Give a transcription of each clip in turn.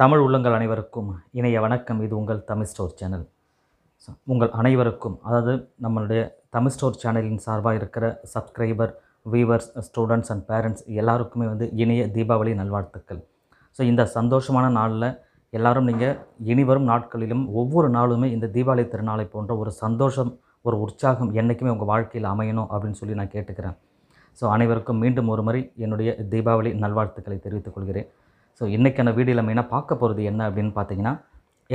தமிழ் உள்ளங்கள் அனைவருக்கும் இணைய வணக்கம் இது உங்கள் தமிழ் ஸ்டோர் சேனல் உங்கள் அனைவருக்கும் அதாவது நம்மளுடைய தமிழ் ஸ்டோர் சேனலின் சார்பாக இருக்கிற subscriber viewers students and parents எல்லாருக்குமே வந்து இணைய தீபாவளி நல்வாழ்த்துக்கள் ஸோ இந்த சந்தோஷமான நாளில் எல்லோரும் நீங்கள் இனிவரும் நாட்களிலும் ஒவ்வொரு நாளுமே இந்த தீபாவளி திருநாளை போன்ற ஒரு சந்தோஷம் ஒரு உற்சாகம் என்றைக்குமே உங்கள் வாழ்க்கையில் அமையணும் அப்படின்னு சொல்லி நான் கேட்டுக்கிறேன் ஸோ அனைவருக்கும் மீண்டும் ஒரு முறை என்னுடைய தீபாவளி நல்வாழ்த்துக்களை தெரிவித்துக் கொள்கிறேன் ஸோ இன்றைக்கான வீடியோவில் மெயினாக பார்க்க போகிறது என்ன அப்படின்னு பார்த்தீங்கன்னா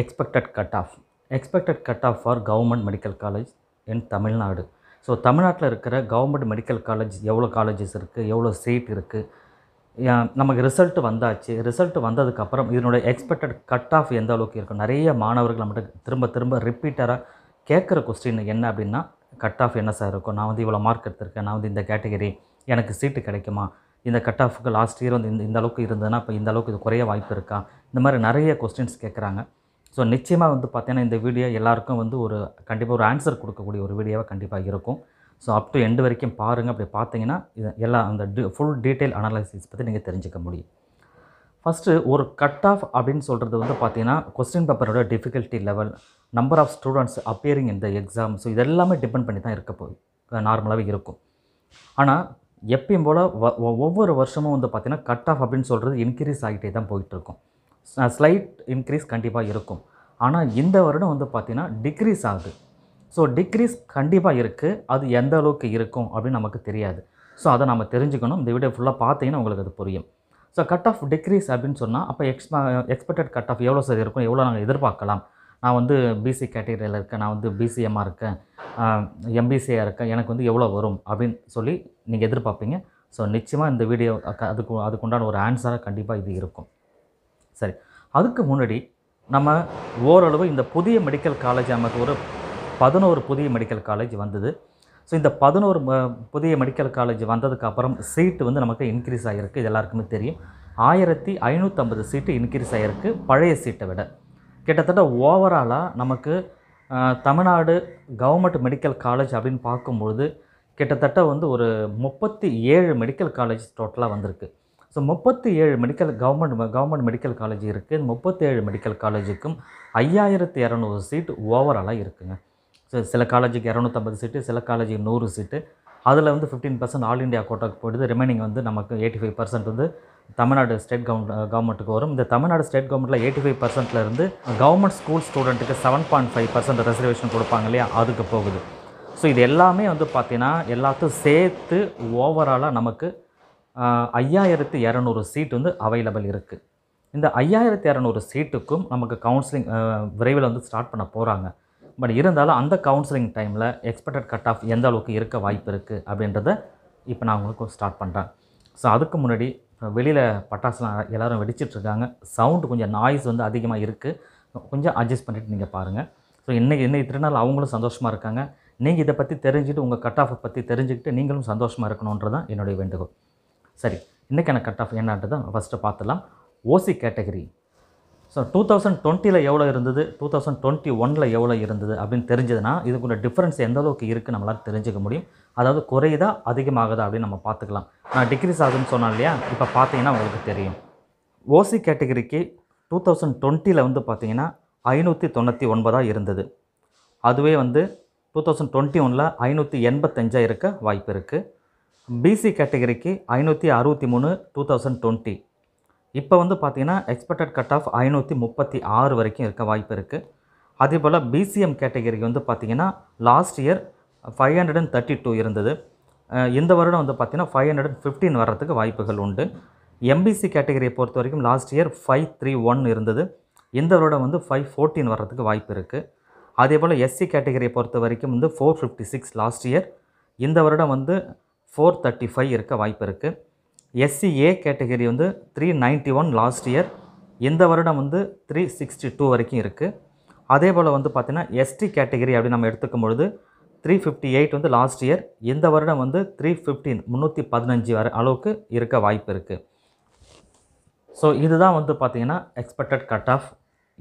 expected cut off expected cut off for government medical college in Tamil Nadu so தமிழ்நாட்டில் இருக்கிற கவர்மெண்ட் மெடிக்கல் காலேஜ் எவ்வளோ காலேஜஸ் இருக்குது எவ்வளோ சீட் இருக்குது நமக்கு ரிசல்ட் வந்தாச்சு ரிசல்ட் வந்ததுக்கப்புறம் இதனுடைய எக்ஸ்பெக்டட் கட் ஆஃப் எந்த அளவுக்கு இருக்கும் நிறைய மாணவர்கள் நம்மகிட்ட திரும்ப திரும்ப ரிப்பீட்டராக கேட்குற கொஸ்டின் என்ன அப்படின்னா கட் ஆஃப் என்ன சார் இருக்கும் நான் வந்து இவ்வளோ மார்க் எடுத்திருக்கேன் நான் வந்து இந்த கேட்டகரி எனக்கு சீட்டு கிடைக்குமா இந்த கட் ஆஃபுக்கு லாஸ்ட் இயர் வந்து இந்த இந்த அளவுக்கு இருந்ததுன்னா இப்போ இந்த அளவுக்கு இது குறைய வாய்ப்பு இருக்கா இந்த மாதிரி நிறைய கொஸ்டின்ஸ் கேட்குறாங்க ஸோ நிச்சயமாக வந்து பார்த்தீங்கன்னா இந்த வீடியோ எல்லாருக்கும் வந்து ஒரு கண்டிப்பாக ஒரு ஆன்சர் கொடுக்கக்கூடிய ஒரு வீடியோவாக கண்டிப்பாக இருக்கும் ஸோ அப் டு எண்டு வரைக்கும் பாருங்கள் அப்படி பார்த்தீங்கன்னா இது எல்லா அந்த ஃபுல் டீட்டெயில் அனாலிசிஸ் பற்றி நீங்கள் தெரிஞ்சுக்க முடியும் ஃபஸ்ட்டு ஒரு கட் ஆஃப் அப்படின்னு சொல்கிறது வந்து பார்த்தீங்கன்னா கொஸ்டின் பேப்பரோட difficulty level number of students appearing இந்த எக்ஸாம் ஸோ இதெல்லாமே டிபெண்ட் பண்ணி தான் இருக்க போய் நார்மலாகவே இருக்கும் ஆனால் எப்பயும் போல் ஒவ்வொரு வருஷமும் வந்து பார்த்திங்கன்னா கட் ஆஃப் அப்படின்னு சொல்கிறது இன்க்ரீஸ் ஆகிட்டே தான் போயிட்டுருக்கும் ஸ்லைட் இன்க்ரீஸ் கண்டிப்பாக இருக்கும் ஆனால் இந்த வருடம் வந்து பார்த்திங்கன்னா டிக்ரீஸ் ஆகுது ஸோ டிக்ரீஸ் கண்டிப்பாக இருக்குது அது எந்த அளவுக்கு இருக்கும் அப்படின்னு நமக்கு தெரியாது ஸோ அதை நம்ம தெரிஞ்சுக்கணும் இந்த வீடியோ ஃபுல்லாக பார்த்தீங்கன்னா உங்களுக்கு அது புரியும் ஸோ கட் ஆஃப் டிக்ரீஸ் அப்படின்னு சொன்னால் அப்போ எக்ஸ்பெக்டட் கட் ஆஃப் எவ்வளோ சார் இருக்கும் எவ்வளோ நாங்கள் எதிர்பார்க்கலாம் நான் வந்து பிசி கேட்டகரியில் இருக்கேன் நான் வந்து பிசிஎம்மாக இருக்கேன் எம்பிசியாக இருக்கேன் எனக்கு வந்து எவ்வளோ வரும் அப்படின்னு சொல்லி நீங்கள் எதிர்பார்ப்பீங்க ஸோ நிச்சயமாக இந்த வீடியோ அதுக்கு அதுக்குண்டான ஒரு ஆன்சராக கண்டிப்பாக இது இருக்கும் சரி அதுக்கு முன்னாடி நம்ம ஓரளவு இந்த புதிய மெடிக்கல் காலேஜ் நமக்கு ஒரு பதினோரு புதிய மெடிக்கல் காலேஜ் வந்தது ஸோ இந்த பதினோரு புதிய மெடிக்கல் காலேஜ் வந்ததுக்கு அப்புறம் சீட்டு வந்து நமக்கு இன்க்ரீஸ் ஆகியிருக்கு இது எல்லாருக்குமே தெரியும் ஆயிரத்தி ஐநூற்றம்பது சீட்டு இன்க்ரீஸ் ஆகியிருக்கு பழைய சீட்டை விட கிட்டத்தட்ட ஓவராலாக நமக்கு தமிழ்நாடு கவர்மெண்ட் மெடிக்கல் காலேஜ் அப்படின்னு பார்க்கும்பொழுது கிட்டத்தட்ட வந்து ஒரு முப்பத்தி ஏழு மெடிக்கல் காலேஜ் டோட்டலாக வந்திருக்கு ஸோ முப்பத்தி ஏழு medical government government medical college இருக்குது முப்பத்தி ஏழு மெடிக்கல் காலேஜுக்கும் ஐயாயிரத்து இரநூறு சீட் ஓவராலாக இருக்குதுங்க ஸோ சில காலேஜுக்கு இரநூத்தம்பது சீட்டு சில காலேஜுக்கு நூறு சீட்டு அதில் வந்து ஃபிஃப்டீன் பர்சன்ட் ஆல் இண்டியா கோட்டாக்கு போயிடுது ரிமைனிங் வந்து நமக்கு எயிட்டி ஃபைவ் பர்சன்ட் வந்து தமிழ்நாடு ஸ்டேட் கவர் கவர்மெண்ட்டுக்கு வரும் இந்த தமிழ்நாடு ஸ்டேட் கவர்மெண்ட்டில் எயிட்டி ஃபைவ் பர்சென்ட்லேருந்து கவர்மெண்ட் ஸ்கூல் ஸ்டூடெண்ட்டுக்கு seven point five percent reservation கொடுப்பாங்க இல்லையா அதுக்கு போகுது ஸோ இது எல்லாமே வந்து பார்த்திங்கன்னா எல்லாத்தையும் சேர்த்து ஓவராலாக நமக்கு ஐயாயிரத்து இரநூறு சீட் வந்து அவைலபிள் இருக்குது இந்த ஐயாயிரத்து இரநூறு சீட்டுக்கும் நமக்கு கவுன்சிலிங் விரைவில் வந்து ஸ்டார்ட் பண்ண போகிறாங்க பட் இருந்தாலும் அந்த கவுன்சிலிங் டைமில் எக்ஸ்பெக்டட் கட் ஆஃப் எந்த அளவுக்கு இருக்க வாய்ப்பு இருக்குது அப்படின்றத இப்போ நான் உங்களுக்கு ஸ்டார்ட் பண்ணுறேன் ஸோ அதுக்கு முன்னாடி வெளியில் பட்டாசுலாம் எல்லோரும் வெடிச்சிட்ருக்காங்க சவுண்டு கொஞ்சம் நாய்ஸ் வந்து அதிகமாக இருக்குது கொஞ்சம் அட்ஜஸ்ட் பண்ணிவிட்டு நீங்கள் பாருங்கள் ஸோ இன்றைக்கி இன்றைக்கி திருநாள் அவங்களும் சந்தோஷமாக இருக்காங்க நீங்கள் இதை பற்றி தெரிஞ்சுட்டு உங்கள் கட் ஆஃபை பற்றி தெரிஞ்சுக்கிட்டு நீங்களும் சந்தோஷமாக இருக்கணுன்றது தான் என்னுடைய வேண்டுகோள் சரி இன்றைக்கான கட் ஆஃப் என்னான்றது ஃபஸ்ட்டு பார்த்துலாம் OC category so two thousand டுவெண்ட்டியில் எவ்வளோ இருந்தது டூ தௌசண்ட் டுவெண்ட்டி ஒனில் எவ்வளோ இருந்தது அப்படின்னு தெரிஞ்சதுன்னா இதுக்குள்ள டிஃப்ரென்ஸ் எந்தளவுக்கு இருக்குது நம்மளால் தெரிஞ்சுக்க முடியும் அதாவது குறையுதா அதிகமாகுதா அப்படின்னு நம்ம பார்த்துக்கலாம் நான் டிக்ரீஸ் ஆகுதுன்னு சொன்னேன் இல்லையா இப்போ பார்த்தீங்கன்னா உங்களுக்கு தெரியும் ஓசி கேட்டகரிக்கு டூ தௌசண்ட் டுவெண்ட்டியில் வந்து பார்த்திங்கன்னா ஐநூற்றி தொண்ணூற்றி ஒன்பதாக இருந்தது அதுவே வந்து டூ தௌசண்ட் டுவெண்ட்டி ஒனில் ஐநூற்றி எண்பத்தஞ்சாக இருக்க வாய்ப்பு இருக்குது பிசி கேட்டகரிக்கு ஐநூற்றி அறுபத்தி மூணு டூ தௌசண்ட் டுவெண்ட்டி இப்போ வந்து பார்த்திங்கன்னா எக்ஸ்பெக்டட் கட் ஆஃப் ஐநூற்றி முப்பத்தி ஆறு வரைக்கும் இருக்க வாய்ப்பு இருக்குது அதே போல் பிசிஎம் கேட்டகரிக்கு வந்து பார்த்திங்கன்னா last year five hundred and thirty two இருந்தது இந்த வருடம் வந்து பார்த்திங்கன்னா ஃபைவ் ஹண்ட்ரட் அண்ட் ஃபிஃப்டின் வர்றதுக்கு வாய்ப்புகள் உண்டு எம்பிசி கேட்டகரியை பொறுத்த வரைக்கும் last year five three one இருந்தது இந்த வருடம் வந்து ஃபைவ் ஃபோர்டீன் வர்றதுக்கு வாய்ப்பு இருக்குது அதே போல் எஸ்சி கேட்டகரியை பொறுத்த வரைக்கும் வந்து four fifty six last year இந்த வருடம் வந்து ஃபோர் தேர்ட்டி ஃபைவ் இருக்க வாய்ப்பு இருக்குது எஸ்சி ஏ கேட்டகரி வந்து three ninety one last year இந்த வருடம் வந்து த்ரீ சிக்ஸ்டி டூ வரைக்கும் இருக்குது அதே போல் வந்து பார்த்திங்கன்னா எஸ்டி கேட்டகரி அப்படி நம்ம எடுத்துக்கும் பொழுது த்ரீ ஃபிஃப்டி எயிட் வந்து லாஸ்ட் இயர் இந்த வருடம் வந்து த்ரீ ஃபிஃப்டீன் முந்நூற்றி பதினஞ்சு வர அளவுக்கு இருக்க வாய்ப்பு இருக்குது ஸோ இதுதான் வந்து பார்த்திங்கன்னா எக்ஸ்பெக்டட் கட் ஆஃப்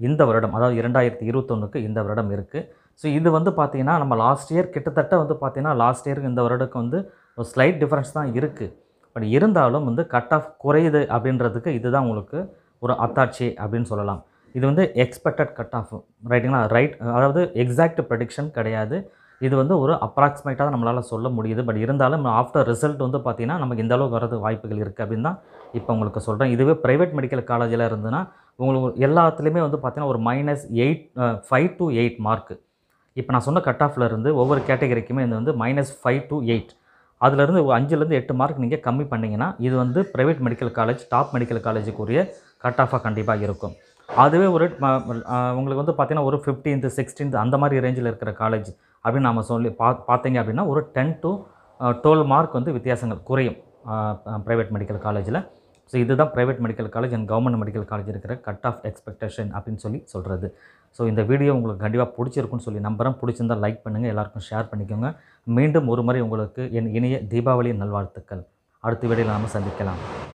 இந்த வருடம் அதாவது இரண்டாயிரத்தி இருபத்தொன்றுக்கு இந்த வருடம் இருக்குது ஸோ இது வந்து பார்த்திங்கன்னா நம்ம லாஸ்ட் இயர் கிட்டத்தட்ட வந்து பார்த்திங்கன்னா லாஸ்ட் இயருக்கு இந்த வருடத்துக்கு வந்து ஒரு ஸ்லைட் டிஃப்ரென்ஸ் தான் இருக்குது பட் இருந்தாலும் வந்து கட் ஆஃப் குறையுது அப்படின்றதுக்கு இதுதான் உங்களுக்கு ஒரு அத்தாட்சி அப்படின்னு சொல்லலாம் இது வந்து எக்ஸ்பெக்டட் கட் ஆஃப் ரைட்டுங்களா ரைட் அதாவது எக்ஸாக்ட் ப்ரெடிக்ஷன் கிடையாது இது வந்து ஒரு அப்ராக்சிமேட்டாக நம்மளால் சொல்ல முடியுது பட் இருந்தாலும் ஆஃப்டர் ரிசல்ட் வந்து பார்த்திங்கன்னா நமக்கு இந்தளவுக்கு வரது வாய்ப்புகள் இருக்குது அப்படின்னு தான் இப்போ உங்களுக்கு சொல்கிறேன் இதுவே ப்ரைவேட் மெடிக்கல் காலேஜில் இருந்துன்னா உங்களுக்கு எல்லாத்துலேயுமே வந்து பார்த்திங்கன்னா ஒரு minus eight five to eight மார்க்கு இப்போ நான் சொன்ன கட் ஆஃபில் இருந்து ஒவ்வொரு கேட்டகரிக்குமே இது வந்து மைனஸ் ஃபைவ் டு எயிட் அதுலேருந்து அஞ்சுலேருந்து எட்டு மார்க் நீங்கள் கம்மி பண்ணிங்கன்னா இது வந்து private medical college top medical காலேஜுக்குரிய கட் ஆஃபாக கண்டிப்பாக இருக்கும் அதுவே ஒரு உங்களுக்கு வந்து பார்த்திங்கன்னா ஒரு ஃபிஃப்டீன்த் சிக்ஸ்டீன்த் அந்த மாதிரி ரேஞ்சில் இருக்கிற காலேஜ் அப்படின்னு நம்ம சொல்லி பா பார்த்தீங்க அப்படின்னா ஒரு டென் டு டுவெல் மார்க் வந்து வித்தியாசங்கள் குறையும் ப்ரைவேட் மெடிக்கல் காலேஜில் ஸோ இதுதான் private medical college and government medical college இருக்கிற கட் ஆஃப் எக்ஸ்பெக்டேஷன் அப்படின்னு சொல்லி சொல்கிறது ஸோ இந்த வீடியோ உங்களுக்கு கண்டிப்பாக பிடிச்சிருக்குன்னு சொல்லி நம்புகிறேன் பிடிச்சிருந்தால் லைக் பண்ணுங்கள் எல்லாருக்கும் ஷேர் பண்ணிக்கோங்க மீண்டும் ஒரு முறை உங்களுக்கு என் இணைய தீபாவளி நல்வாழ்த்துக்கள் அடுத்த வீடியோவில் நாம் சந்திக்கலாம்